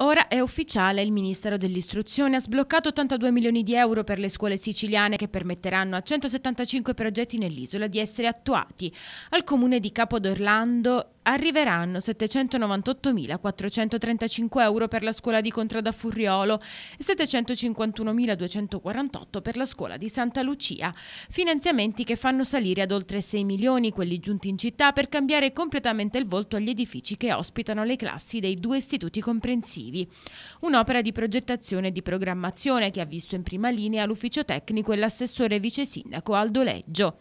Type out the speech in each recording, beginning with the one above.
Ora è ufficiale, il Ministero dell'Istruzione ha sbloccato 82 milioni di euro per le scuole siciliane che permetteranno a 175 progetti nell'isola di essere attuati. Al comune di Capodorlando arriveranno 798.435 euro per la scuola di Contrada Furriolo e 751.248 per la scuola di Santa Lucia. Finanziamenti che fanno salire ad oltre 6 milioni quelli giunti in città per cambiare completamente il volto agli edifici che ospitano le classi dei due istituti comprensivi. Un'opera di progettazione e di programmazione che ha visto in prima linea l'ufficio tecnico e l'assessore vice sindaco Aldo Leggio.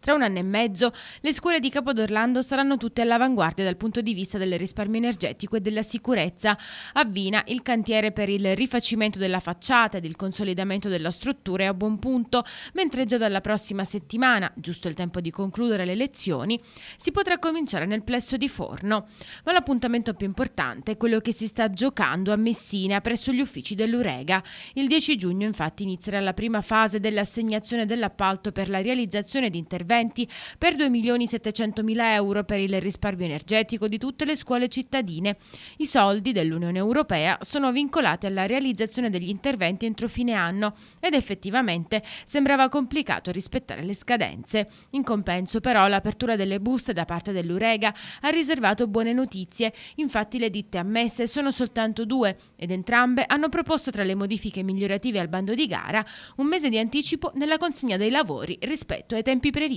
Tra un anno e mezzo le scuole di Capodorlando saranno tutte all'avanguardia dal punto di vista del risparmio energetico e della sicurezza. A Vina il cantiere per il rifacimento della facciata ed il consolidamento della struttura è a buon punto, mentre già dalla prossima settimana, giusto il tempo di concludere le lezioni, si potrà cominciare nel plesso di Forno. Ma l'appuntamento più importante è quello che si sta giocando a Messina presso gli uffici dell'Urega. Il 10 giugno infatti inizierà la prima fase dell'assegnazione dell'appalto per la realizzazione di interventi interventi per mila euro per il risparmio energetico di tutte le scuole cittadine. I soldi dell'Unione Europea sono vincolati alla realizzazione degli interventi entro fine anno ed effettivamente sembrava complicato rispettare le scadenze. In compenso però l'apertura delle buste da parte dell'Urega ha riservato buone notizie, infatti le ditte ammesse sono soltanto due ed entrambe hanno proposto tra le modifiche migliorative al bando di gara un mese di anticipo nella consegna dei lavori rispetto ai tempi previsti.